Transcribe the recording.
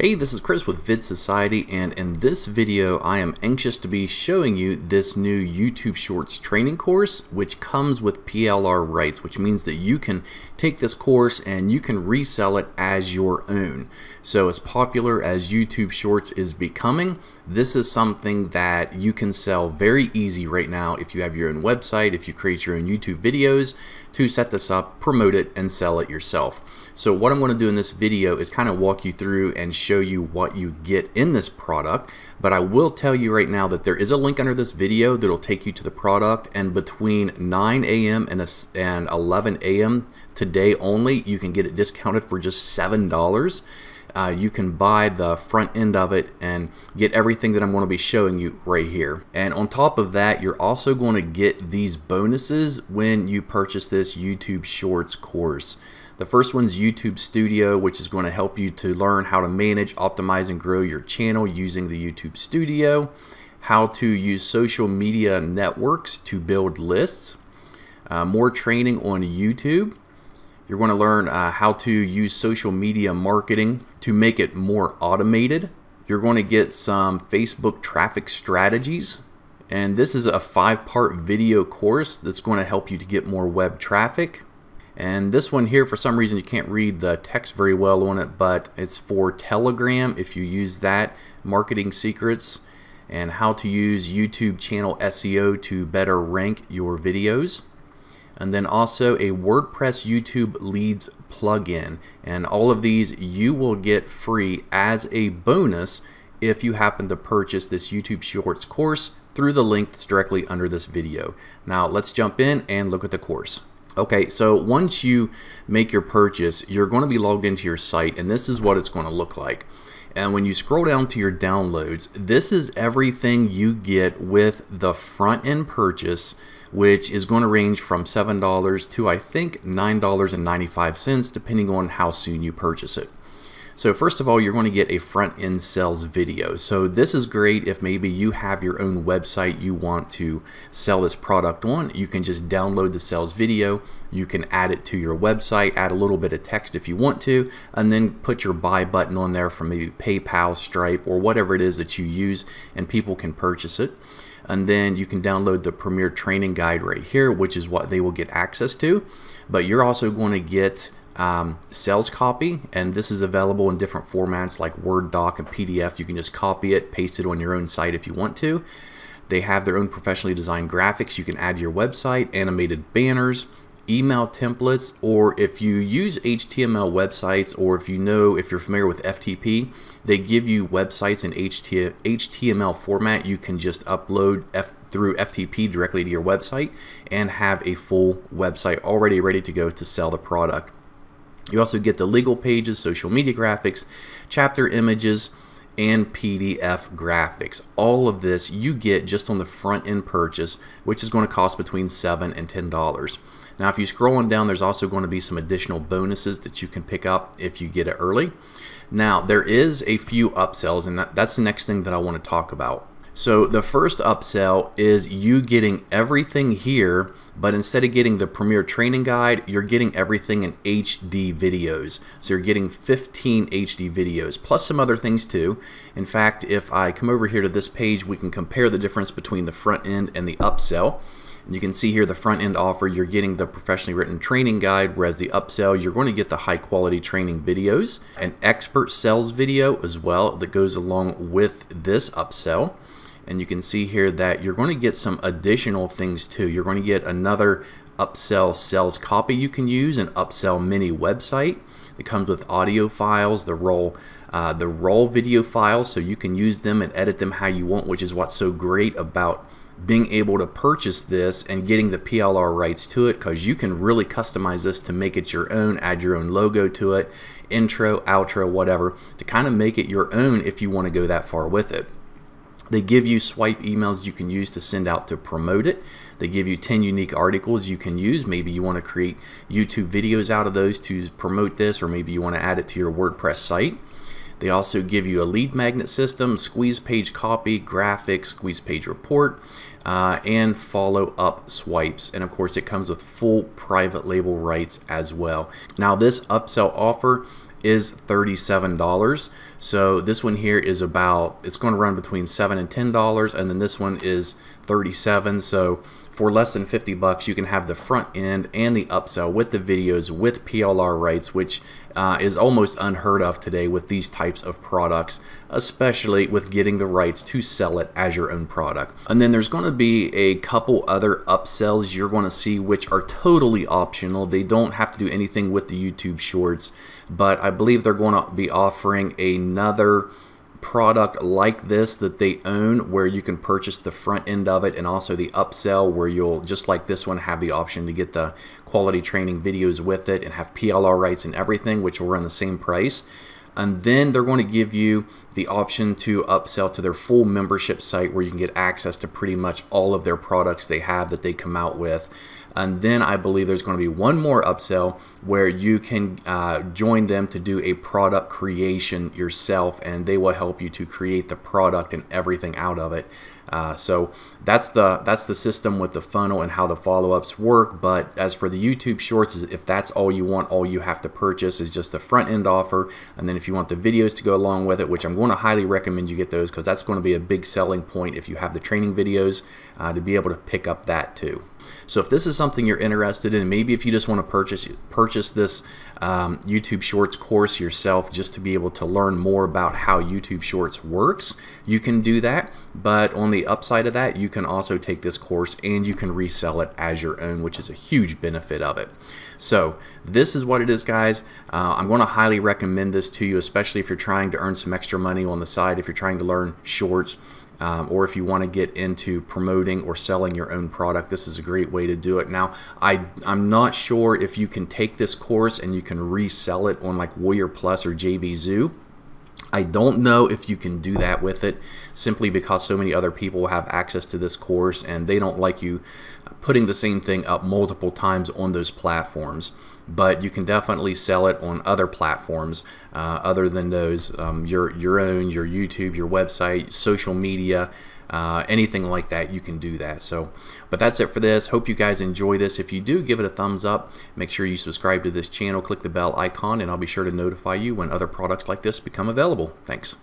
Hey, this is Chris with Vid Society, and in this video, I am anxious to be showing you this new YouTube Shorts training course, which comes with PLR rights, which means that you can take this course and you can resell it as your own. So as popular as YouTube Shorts is becoming, this is something that you can sell very easy right now if you have your own website, if you create your own YouTube videos to set this up, promote it, and sell it yourself. So what I'm going to do in this video is kind of walk you through and show you what you get in this product, but I will tell you right now that there is a link under this video that will take you to the product, and between 9 a.m. and 11 a.m. today only, you can get it discounted for just $7 uh, you can buy the front end of it and get everything that I'm going to be showing you right here. And on top of that, you're also going to get these bonuses when you purchase this YouTube Shorts course. The first one's YouTube Studio, which is going to help you to learn how to manage, optimize, and grow your channel using the YouTube Studio, how to use social media networks to build lists, uh, more training on YouTube, you're going to learn uh, how to use social media marketing to make it more automated. You're going to get some Facebook traffic strategies. And this is a five part video course that's going to help you to get more web traffic. And this one here, for some reason, you can't read the text very well on it, but it's for Telegram if you use that, marketing secrets, and how to use YouTube channel SEO to better rank your videos and then also a WordPress YouTube Leads plugin. And all of these you will get free as a bonus if you happen to purchase this YouTube Shorts course through the link that's directly under this video. Now let's jump in and look at the course. Okay, so once you make your purchase, you're going to be logged into your site and this is what it's going to look like. And when you scroll down to your downloads, this is everything you get with the front end purchase which is going to range from $7 to I think $9.95 depending on how soon you purchase it. So first of all, you're going to get a front end sales video. So this is great if maybe you have your own website you want to sell this product on. You can just download the sales video. You can add it to your website, add a little bit of text if you want to, and then put your buy button on there from maybe PayPal, Stripe, or whatever it is that you use, and people can purchase it and then you can download the Premier Training Guide right here, which is what they will get access to. But you're also going to get um, sales copy, and this is available in different formats like Word doc and PDF. You can just copy it, paste it on your own site if you want to. They have their own professionally designed graphics. You can add your website, animated banners, email templates or if you use HTML websites or if you know if you're familiar with FTP they give you websites in HTML format you can just upload F through FTP directly to your website and have a full website already ready to go to sell the product you also get the legal pages social media graphics chapter images and PDF graphics. All of this you get just on the front end purchase, which is going to cost between 7 and $10. Now if you scroll on down, there's also going to be some additional bonuses that you can pick up if you get it early. Now there is a few upsells and that, that's the next thing that I want to talk about. So the first upsell is you getting everything here, but instead of getting the premier Training Guide, you're getting everything in HD videos. So you're getting 15 HD videos, plus some other things too. In fact, if I come over here to this page, we can compare the difference between the front end and the upsell. You can see here the front end offer, you're getting the professionally written training guide, whereas the upsell, you're going to get the high quality training videos, an expert sales video as well that goes along with this upsell. And you can see here that you're going to get some additional things too. You're going to get another upsell sales copy you can use, an upsell mini website. It comes with audio files, the roll, uh, the roll video files, so you can use them and edit them how you want, which is what's so great about being able to purchase this and getting the PLR rights to it because you can really customize this to make it your own, add your own logo to it, intro, outro, whatever, to kind of make it your own if you want to go that far with it. They give you swipe emails you can use to send out to promote it. They give you 10 unique articles you can use. Maybe you want to create YouTube videos out of those to promote this, or maybe you want to add it to your WordPress site. They also give you a lead magnet system, squeeze page copy, graphic, squeeze page report, uh, and follow up swipes. And of course, it comes with full private label rights as well. Now, this upsell offer is $37. So this one here is about, it's going to run between 7 and $10, and then this one is 37 So for less than 50 bucks, you can have the front end and the upsell with the videos with PLR rights, which uh, is almost unheard of today with these types of products, especially with getting the rights to sell it as your own product. And then there's going to be a couple other upsells you're going to see, which are totally optional. They don't have to do anything with the YouTube Shorts, but I believe they're going to be offering another product like this that they own where you can purchase the front end of it and also the upsell where you'll just like this one have the option to get the quality training videos with it and have PLR rights and everything which will run the same price and then they're going to give you the option to upsell to their full membership site where you can get access to pretty much all of their products they have that they come out with. And then I believe there's going to be one more upsell where you can uh, join them to do a product creation yourself, and they will help you to create the product and everything out of it. Uh, so that's the that's the system with the funnel and how the follow-ups work. But as for the YouTube Shorts, if that's all you want, all you have to purchase is just the front end offer, and then if you want the videos to go along with it, which I'm going to highly recommend you get those because that's going to be a big selling point if you have the training videos uh, to be able to pick up that too. So if this is something you're interested in, maybe if you just want to purchase purchase this um, YouTube Shorts course yourself just to be able to learn more about how YouTube Shorts works, you can do that. But on the upside of that, you can also take this course and you can resell it as your own, which is a huge benefit of it. So this is what it is, guys. Uh, I'm going to highly recommend this to you, especially if you're trying to earn some extra money on the side, if you're trying to learn shorts um, or if you want to get into promoting or selling your own product, this is a great way to do it. Now, I, I'm not sure if you can take this course and you can resell it on like Warrior Plus or JVZoo. I don't know if you can do that with it simply because so many other people have access to this course and they don't like you putting the same thing up multiple times on those platforms but you can definitely sell it on other platforms uh, other than those um, your your own your YouTube your website social media uh, anything like that you can do that so but that's it for this hope you guys enjoy this if you do give it a thumbs up make sure you subscribe to this channel click the bell icon and I'll be sure to notify you when other products like this become available thanks